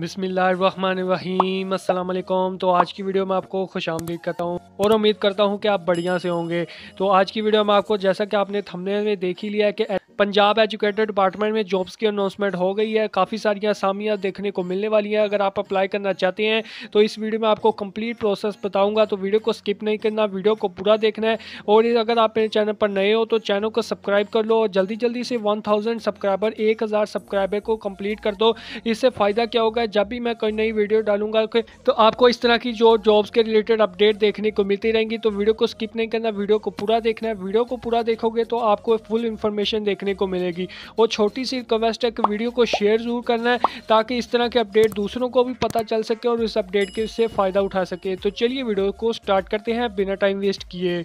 बिसमीम अल्लाम तो आज की वीडियो में आपको खुश आमदीद करता हूँ और उम्मीद करता हूँ कि आप बढ़िया से होंगे तो आज की वीडियो में आपको जैसा कि आपने थंबनेल में देख ही लिया है कि पंजाब एजुकेटेड डिपार्टमेंट में जॉब्स की अनाउंसमेंट हो गई है काफ़ी सारी असामियाँ देखने को मिलने वाली हैं अगर आप अप्लाई करना चाहते हैं तो इस वीडियो में आपको कंप्लीट प्रोसेस बताऊंगा तो वीडियो को स्किप नहीं करना वीडियो को पूरा देखना है और अगर आप मेरे चैनल पर नए हो तो चैनल को सब्सक्राइब कर लो जल्दी जल्दी से वन सब्सक्राइबर एक सब्सक्राइबर को कंप्लीट कर दो इससे फ़ायदा क्या होगा जब भी मैं कोई नई वीडियो डालूंगा तो आपको इस तरह की जो जॉब्स के रिलेटेड अपडेट देखने को मिलती रहेंगी तो वीडियो को स्किप नहीं करना वीडियो को पूरा देखना है वीडियो को पूरा देखोगे तो आपको फुल इन्फॉर्मेशन देखने देखने को मिलेगी और छोटी सी रिक्वेस्ट है कि वीडियो को शेयर ज़रूर करना है ताकि इस तरह के अपडेट दूसरों को भी पता चल सके और इस अपडेट के से फ़ायदा उठा सके तो चलिए वीडियो को स्टार्ट करते हैं बिना टाइम वेस्ट किए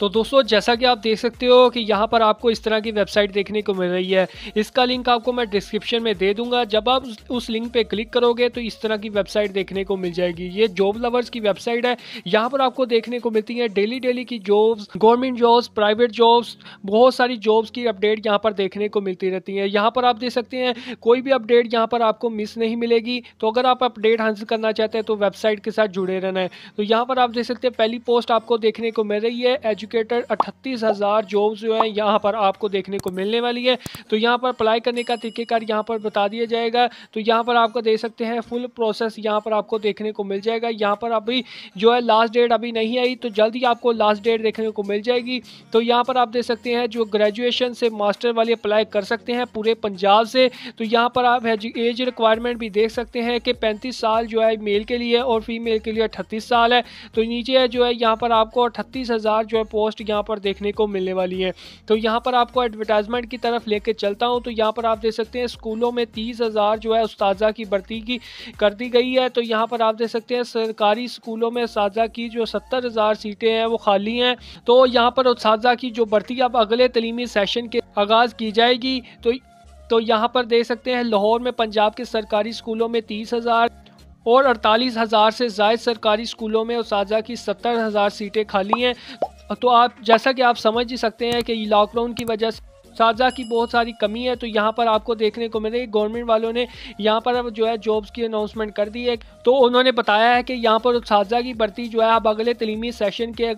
तो दोस्तों जैसा कि आप देख सकते हो कि यहाँ पर आपको इस तरह की वेबसाइट देखने को मिल रही है इसका लिंक आपको मैं डिस्क्रिप्शन में दे दूंगा जब आप उस लिंक पे क्लिक करोगे तो इस तरह की वेबसाइट देखने को मिल जाएगी ये जॉब लवर्स की वेबसाइट है यहाँ पर आपको देखने को मिलती है डेली डेली की jobs government jobs private jobs बहुत सारी जॉब्स की अपडेट यहाँ पर देखने को मिलती रहती है यहाँ पर आप देख सकते हैं कोई भी अपडेट यहाँ पर आपको मिस नहीं मिलेगी तो अगर आप अपडेट हासिल करना चाहते हैं तो वेबसाइट के साथ जुड़े रहना है तो यहाँ पर आप देख सकते हैं पहली पोस्ट आपको देखने को मिल रही है एजुकेटेड अट्ठतीस हज़ार जॉब्स जो हैं यहाँ पर आपको देखने को मिलने वाली है तो यहाँ पर अप्लाई करने का तरीक़ेकार यहाँ पर बता दिया जाएगा तो यहाँ पर आपको देख सकते हैं फुल प्रोसेस यहाँ पर आपको देखने को मिल जाएगा यहाँ पर अभी जो है लास्ट डेट अभी नहीं आई तो जल्दी आपको लास्ट डेट देखने को मिल जाएगी तो यहाँ पर आप देख सकते हैं जो ग्रेजुएशन से मास्टर वाली अप्लाई कर सकते हैं पूरे पंजाब से तो यहाँ पर आप एज रिक्वायरमेंट भी देख सकते हैं कि पैंतीस साल जो है मेल के लिए और फीमेल के लिए अट्ठतीस साल है तो नीचे जो है यहाँ पर आपको अट्ठतीस हज़ार जो है पोस्ट यहाँ पर देखने को मिलने वाली है तो यहाँ पर आपको एडवर्टाइजमेंट की तरफ लेके चलता हूँ तो यहाँ पर आप देख सकते हैं स्कूलों में तीस हज़ार जो है उस्ताजा की भर्ती की कर दी गई है तो यहाँ पर आप देख सकते हैं सरकारी स्कूलों में उस्ताजा की जो सत्तर हज़ार सीटें हैं वो खाली हैं तो यहाँ पर उस्ताजा की जो भर्ती अब अगले तलीमी सेशन के आगाज़ की जाएगी तो तो यहाँ पर देख सकते हैं लाहौर में पंजाब के सरकारी स्कूलों में तीस हज़ार और अड़तालीस हज़ार से जायद सरकारी स्कूलों में उस की सत्तर हज़ार सीटें खाली हैं तो आप जैसा कि आप समझ ही सकते हैं कि लॉकडाउन की वजह से साजा की बहुत सारी कमी है तो यहाँ पर आपको देखने को मिलेगी गवर्नमेंट वालों ने यहाँ पर जो है जॉब्स की अनाउंसमेंट कर दी है तो उन्होंने बताया है कि यहाँ पर साजा की भर्ती जो है अब अगले तलीमी सेशन के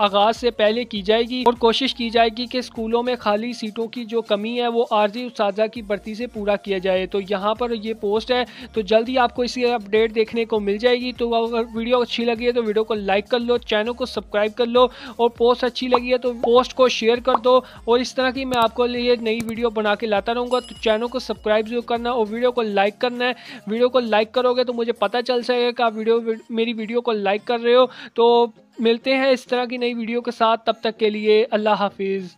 आगाज से पहले की जाएगी और कोशिश की जाएगी कि स्कूलों में खाली सीटों की जो कमी है वो आर्जी उस की भर्ती से पूरा किया जाए तो यहाँ पर ये पोस्ट है तो जल्दी आपको इसी अपडेट देखने को मिल जाएगी तो अगर वीडियो अच्छी लगी है तो वीडियो को लाइक कर लो चैनल को सब्सक्राइब कर लो और पोस्ट अच्छी लगी है तो पोस्ट को शेयर कर दो और इस तरह की मैं आपको लिए नई वीडियो बना के लाता रहूँगा तो चैनल को सब्सक्राइब जरूर करना और वीडियो को लाइक करना है वीडियो को लाइक करोगे तो मुझे पता चल सकेगा आप वीडियो मेरी वीडियो को लाइक कर रहे हो तो मिलते हैं इस तरह की नई वीडियो के साथ तब तक के लिए अल्लाह हाफिज़